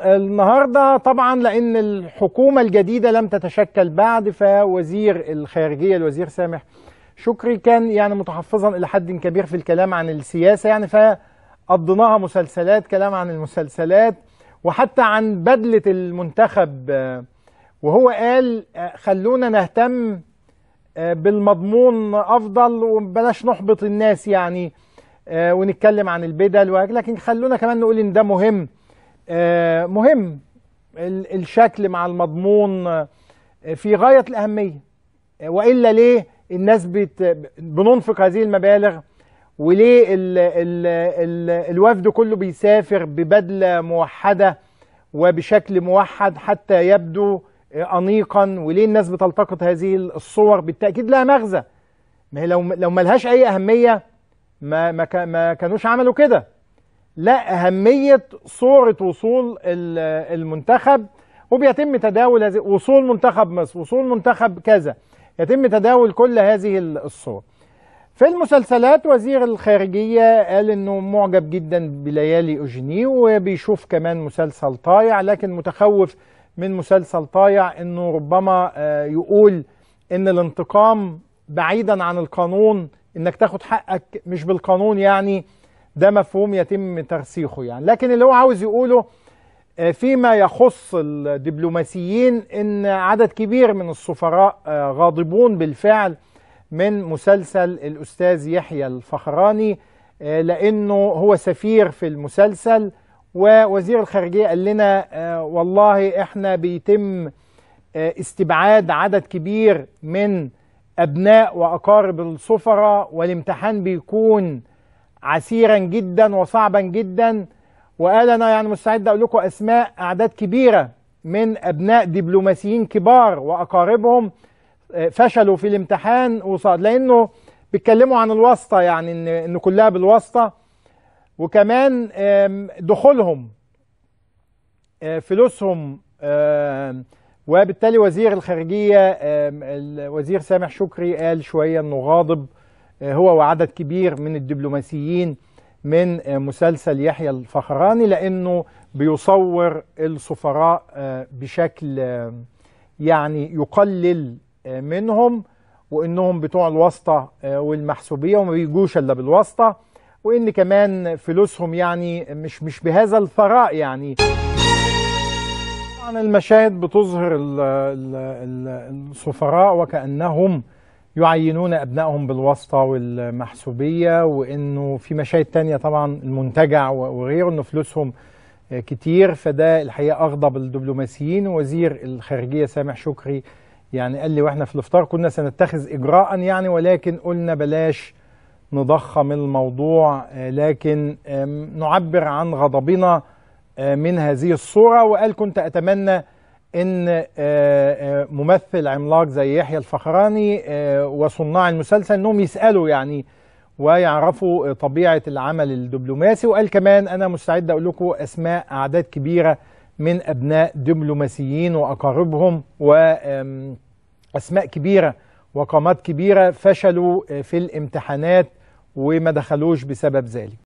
النهارده طبعا لان الحكومه الجديده لم تتشكل بعد فوزير الخارجيه الوزير سامح شكري كان يعني متحفظا الى حد كبير في الكلام عن السياسه يعني فقضيناها مسلسلات كلام عن المسلسلات وحتى عن بدله المنتخب وهو قال خلونا نهتم آه، بالمضمون افضل وبلاش نحبط الناس يعني آه، ونتكلم عن البدل لكن خلونا كمان نقول ان ده مهم آه، مهم الشكل مع المضمون آه، في غاية الأهمية آه، وإلا ليه الناس بننفق هذه المبالغ وليه الـ الـ الـ الوفد كله بيسافر ببدلة موحدة وبشكل موحد حتى يبدو أنيقا وليه الناس بتلتقط هذه الصور بالتأكيد لها مغزى ما هي لو لو ملهاش أي أهمية ما ما كانوش عملوا كده لا أهمية صورة وصول المنتخب وبيتم تداول هذه وصول منتخب مصر وصول منتخب كذا يتم تداول كل هذه الصور في المسلسلات وزير الخارجية قال انه معجب جدا بليالي اوجيني وبيشوف كمان مسلسل طايع لكن متخوف من مسلسل طايع انه ربما آه، يقول ان الانتقام بعيدا عن القانون انك تاخد حقك مش بالقانون يعني ده مفهوم يتم ترسيخه يعني لكن اللي هو عاوز يقوله آه، فيما يخص الدبلوماسيين ان عدد كبير من السفراء آه، غاضبون بالفعل من مسلسل الاستاذ يحيى الفخراني آه، لانه هو سفير في المسلسل ووزير الخارجيه قال لنا والله احنا بيتم استبعاد عدد كبير من ابناء واقارب السفراء والامتحان بيكون عسيرا جدا وصعبا جدا وقال أنا يعني مستعد أقول لكم أسماء أعداد كبيرة من أبناء دبلوماسيين كبار وأقاربهم آه، فشلوا في الامتحان وصاد لأنه بيتكلموا عن الواسطة يعني إن, إن كلها بالواسطة وكمان دخولهم آه، فلوسهم وبالتالي وزير الخارجية الوزير سامح شكري قال شوية أنه غاضب هو وعدد كبير من الدبلوماسيين من مسلسل يحيى الفخراني لأنه بيصور السفراء آه، بشكل آه، يعني يقلل آه، منهم وإنهم بتوع الواسطة والمحسوبية وما بيجوش إلا بالواسطة وإن كمان فلوسهم يعني مش مش بهذا الثراء يعني طبعا المشاهد بتظهر السفراء وكأنهم يعينون أبنائهم بالواسطة والمحسوبية وإنه في مشاهد تانية طبعا المنتجع وغيره إنه فلوسهم آه، كتير فده الحقيقة أغضب الدبلوماسيين ووزير الخارجية سامح شكري يعني قال لي واحنا في الافطار كنا سنتخذ إجراء يعني ولكن قلنا بلاش نضخم الموضوع آه، لكن نعبر عن غضبنا آه، من هذه الصورة وقال كنت أتمنى ان آه، آه، ممثل عملاق زي يحيى الفخراني آه، وصناع المسلسل انهم يسالوا يعني ويعرفوا طبيعه العمل الدبلوماسي وقال كمان انا مستعد اقول لكم اسماء اعداد كبيره من ابناء دبلوماسيين واقاربهم واسماء كبيره وقامات كبيره فشلوا في الامتحانات وما دخلوش بسبب ذلك